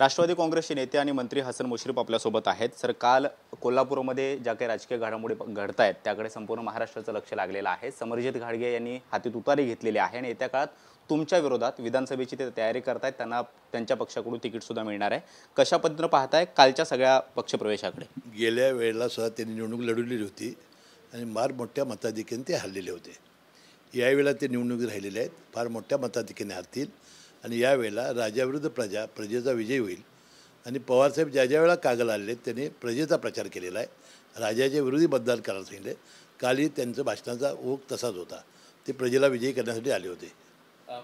राष्ट्रवादी काँग्रेसचे नेते आणि मंत्री हसन मुश्रीफ आपल्यासोबत आहेत सर काल कोल्हापूरमध्ये ज्या काही राजकीय घडामोडी घडत आहेत त्याकडे संपूर्ण महाराष्ट्राचं लक्ष लागलेलं आहे समरजित घाडगे यांनी हातीत उतारी घेतलेली आहे आणि येत्या काळात तुमच्या विरोधात विधानसभेची ते तयारी करतायत त्यांना त्यांच्या पक्षाकडून तिकीटसुद्धा मिळणार आहे कशा पद्धतीनं पाहताय कालच्या सगळ्या पक्षप्रवेशाकडे गेल्या वेळेला सुद्धा त्यांनी निवडणूक लढवलेली होती आणि फार मोठ्या मताधिक्याने ते हरलेले होते यावेळेला ते निवडणूक राहिलेले आहेत फार मोठ्या मताधिक्याने हरतील आणि यावेळेला राजाविरुद्ध प्रजा प्रजेचा विजय होईल आणि पवारसाहेब ज्या ज्या वेळा कागल आले त्यांनी प्रजेचा प्रचार केलेला आहे राजाच्या विरोधी मतदान करायला सांगितले कालही त्यांचं भाषणाचा ओघ तसाच होता ते प्रजेला विजयी करण्यासाठी आले होते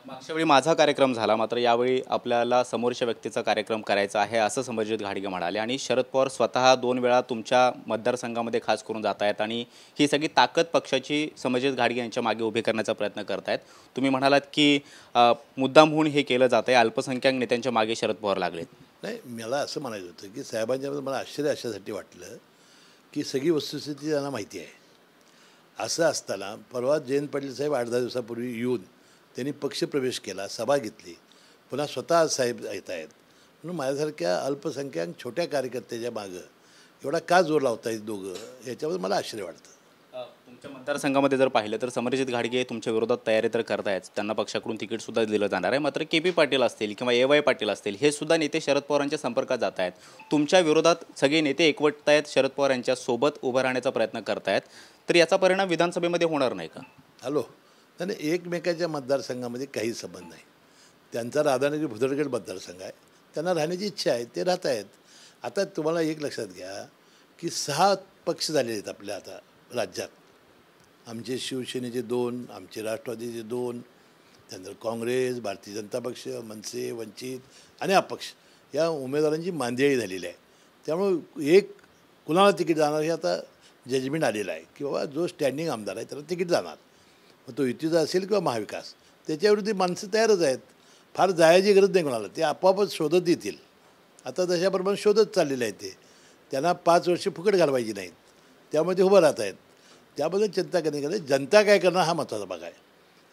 मागच्या वेळी माझा कार्यक्रम झाला मात्र यावेळी आपल्याला समोरच्या व्यक्तीचा कार्यक्रम करायचा आहे असं समजित घाडगे म्हणाले आणि शरद पवार स्वतः दोन वेळा तुमच्या मतदारसंघामध्ये खास करून जात आहेत आणि ही सगळी ताकद पक्षाची समजित घाडगे यांच्या मागे उभी करण्याचा प्रयत्न करत आहेत तुम्ही म्हणालात की होऊन हे केलं जात आहे अल्पसंख्याक नेत्यांच्या मागे शरद पवार लागलेत नाही मला असं म्हणायचं होतं की साहेबांच्या मला आश्चर्य अशासाठी वाटलं की सगळी वस्तुस्थिती त्यांना माहिती आहे असं असताना परवा जयंत पाटील साहेब आठ दहा दिवसापूर्वी येऊन त्यांनी पक्षप्रवेश केला सभा घेतली पुन्हा स्वतः साहेब येत आहेत म्हणून माझ्यासारख्या अल्पसंख्याक छोट्या कार्यकर्त्याच्या मागं एवढा का जोर लावता येईल दोघं याच्याबद्दल मला आश्चर्य वाटतं तुमच्या मतदारसंघामध्ये जर पाहिलं तर समरजित घाडगे तुमच्या विरोधात तयारी तर करतायच त्यांना पक्षाकडून तिकीटसुद्धा दिलं जाणार आहे मात्र के पी पाटील असतील किंवा ए वाय पाटील असतील हे सुद्धा नेते शरद पवारांच्या संपर्कात जात आहेत तुमच्या विरोधात सगळे नेते एकवटत आहेत शरद पवार यांच्या सोबत उभं राहण्याचा प्रयत्न करतायत तर याचा परिणाम विधानसभेमध्ये होणार नाही का हॅलो नाही एकमेकाच्या मतदारसंघामध्ये काही संबंध नाही त्यांचा राधानगरी भुदरगड मतदारसंघ आहे त्यांना राहण्याची इच्छा आहे ते राहत आहेत आता तुम्हाला एक लक्षात घ्या की सहा पक्ष झाले आहेत आपल्या आता राज्यात आमचे शिवसेनेचे दोन आमचे राष्ट्रवादीचे दोन त्यानंतर काँग्रेस भारतीय जनता पक्ष मनसे वंचित आणि अपक्ष या उमेदवारांची मांदियाळी झालेली आहे त्यामुळे एक कुणाला तिकीट जाणार हे आता जजमेंट आलेलं आहे की बाबा जो स्टँडिंग आमदार आहे त्याला तिकीट जाणार मग तो युतीचा असेल किंवा महाविकास त्याच्याविरुद्ध माणसं तयारच आहेत फार जायची गरज नाही कोणाला ते आपोआपच शोधत येतील आता तशाप्रमाणे शोधत चाललेलं आहे ते त्यांना पाच वर्ष फुकट घालवायची नाहीत त्यामुळे ते उभं राहत आहेत त्याबद्दल चिंता करणे कधी जनता काय करणं हा महत्त्वाचा भाग आहे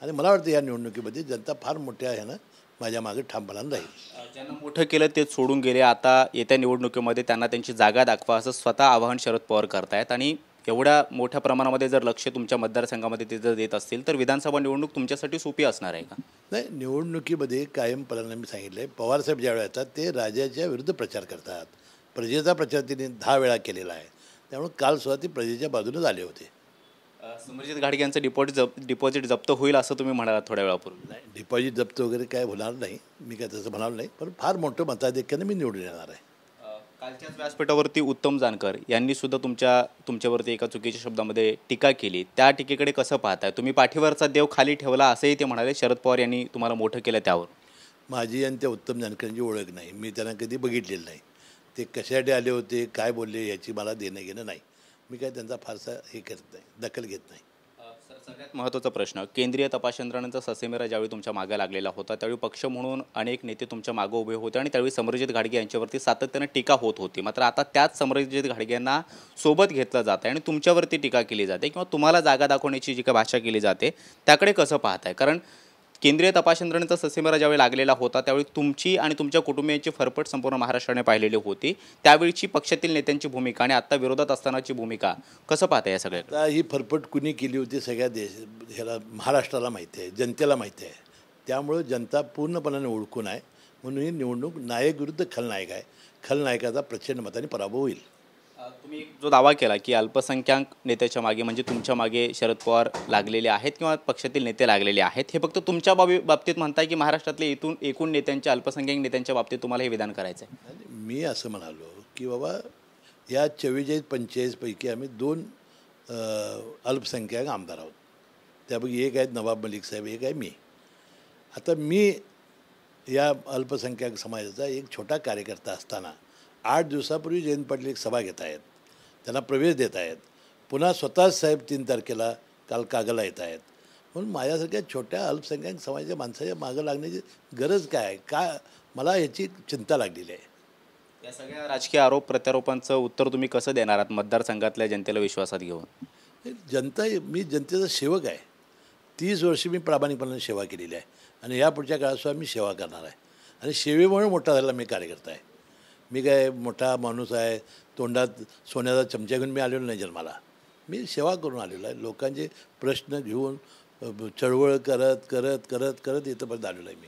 आणि मला वाटतं या निवडणुकीमध्ये जनता फार मोठ्या ह्यानं माझ्या मागे ठामपणानं राहील ज्यांना मोठं केलं ते सोडून गेले आता येत्या निवडणुकीमध्ये त्यांना त्यांची जागा दाखवा असं स्वतः आवाहन शरद पवार करतायत आणि एवढ्या मोठ्या प्रमाणामध्ये जर लक्ष तुमच्या मतदारसंघामध्ये ते जर देत असतील तर विधानसभा निवडणूक तुमच्यासाठी सोपी असणार आहे का नाही निवडणुकीमध्ये कायम पलांना मी सांगितलं आहे पवारसाहेब ज्यावेळेला येतात ते राजाच्या विरुद्ध प्रचार करतात प्रजेचा प्रचार तिने दहा वेळा केलेला आहे त्यामुळे काल सुद्धा ते प्रजेच्या बाजूने झाले होते सुमरजित घाडगे यांचं डिपॉझिट जप डिपॉझिट जप्त होईल असं तुम्ही म्हणालात थोड्या वेळापूर्वी डिपॉझिट जप्त वगैरे काय होणार नाही मी काय तसं म्हणाल नाही पण फार मोठं मताधिक्याने मी निवडून येणार आहे कालच्याच व्यासपीठावरती उत्तम जानकर यांनी सुद्धा तुमच्या तुमच्यावरती एका चुकीच्या शब्दामध्ये टीका केली त्या टीकेकडे कसं पाहताय तुम्ही पाठीवरचा देव खाली ठेवला असंही ते म्हणाले शरद पवार यांनी तुम्हाला मोठं केलं त्यावर माझी आणि त्या उत्तम जानकरांची ओळख नाही मी त्यांना कधी बघितलेलं नाही ते कशासाठी आले होते काय बोलले याची मला देणं घेणं नाही मी काय त्यांचा फारसा हे करत नाही दखल घेत नाही सगळ्यात महत्त्वाचा प्रश्न केंद्रीय तपास यंत्रणांचा ससेमेरा ज्यावेळी तुमच्या मागे लागलेला होता त्यावेळी पक्ष म्हणून अनेक नेते तुमच्या मागे उभे होते आणि त्यावेळी समरजित घाडगे यांच्यावरती सातत्याने टीका होत होती मात्र आता त्याच समरजित घाडगे सोबत घेतलं जातं आणि तुमच्यावरती टीका केली जाते किंवा तुम्हाला जागा दाखवण्याची जी काही भाषा केली जाते त्याकडे कसं पाहताय कारण केंद्रीय तपास यंत्रणेचा ससेमरा ज्यावेळी लागलेला होता त्यावेळी तुमची आणि तुमच्या कुटुंबियांची फरफट संपूर्ण महाराष्ट्राने पाहिलेली होती त्यावेळीची पक्षातील नेत्यांची भूमिका आणि आत्ता विरोधात असतानाची भूमिका कसं पाहता या सगळ्या ही फरफट कुणी केली होती सगळ्या देश ह्याला महाराष्ट्राला माहिती आहे जनतेला माहिती आहे त्यामुळं जनता पूर्णपणाने ओळखून आहे म्हणून ही निवडणूक नायक विरुद्ध खलनायक आहे खलनायकाचा प्रचंड मताने पराभव होईल तुम्ही जो दावा केला की अल्पसंख्याक नेत्याच्या मागे म्हणजे तुमच्या मागे शरद पवार लागलेले आहेत किंवा पक्षातील नेते लागलेले आहेत हे फक्त तुमच्या बाबी बाबतीत म्हणताय की महाराष्ट्रातले इथून एकूण नेत्यांच्या अल्पसंख्याक नेत्यांच्या बाबतीत तुम्हाला हे विधान करायचं आहे मी असं म्हणालो की बाबा या चव्वेचाळीस पंचेचाळीसपैकी आम्ही दोन अल्पसंख्याक आमदार आहोत त्यापैकी एक आहेत नवाब मलिक साहेब एक आहे मी आता मी या अल्पसंख्याक समाजाचा एक छोटा कार्यकर्ता असताना आठ दिवसापूर्वी जयंत पाटील एक सभा घेत आहेत त्यांना प्रवेश देत आहेत पुन्हा स्वतः साहेब तीन तारखेला काल कागला येत आहेत म्हणून माझ्यासारख्या छोट्या अल्पसंख्याक समाजाच्या माणसाच्या मागं लागण्याची गरज काय आहे का मला याची चिंता लागलेली आहे या सगळ्या राजकीय आरोप प्रत्यारोपांचं उत्तर तुम्ही कसं देणार आहात मतदारसंघातल्या जनतेला विश्वासात घेऊन जनता मी जनतेचा सेवक आहे तीस वर्षे मी प्रामाणिकपणाने सेवा केलेली आहे आणि या पुढच्या मी सेवा करणार आहे आणि सेवेमुळे मोठा झालेला मी कार्यकर्ता आहे मी काय मोठा माणूस आहे तोंडात सोन्याचा चमचा घेऊन मी आलेलो नाही जन्माला मी सेवा करून आलेलो आहे लोकांचे प्रश्न घेऊन चळवळ करत करत करत करत इथंपर्यंत आलेलो आहे मी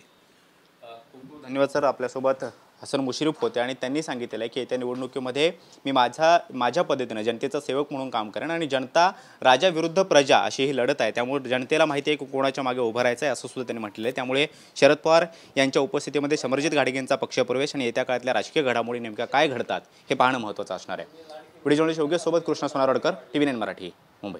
खूप खूप धन्यवाद सर आपल्यासोबत हसन मुश्रीफ होते आणि त्यांनी सांगितलेलं आहे की येत्या निवडणुकीमध्ये मी माझा माझ्या पद्धतीनं जनतेचा सेवक म्हणून काम करेन आणि जनता राजा विरुद्ध प्रजा अशी ही लढत आहे त्यामुळे जनतेला माहिती आहे की कोणाच्या मागे उभं राहायचं आहे असं सुद्धा त्यांनी म्हटलेलं आहे त्यामुळे शरद पवार यांच्या उपस्थितीमध्ये समरजित घाडगेंचा पक्षप्रवेश आणि येत्या काळातल्या राजकीय घडामोडी नेमक्या काय घडतात हे पाहणं महत्त्वाचं असणार आहे व्हिडिओ योग्य सोबत Krishna Sonardakar T V nine Marathi Mumbai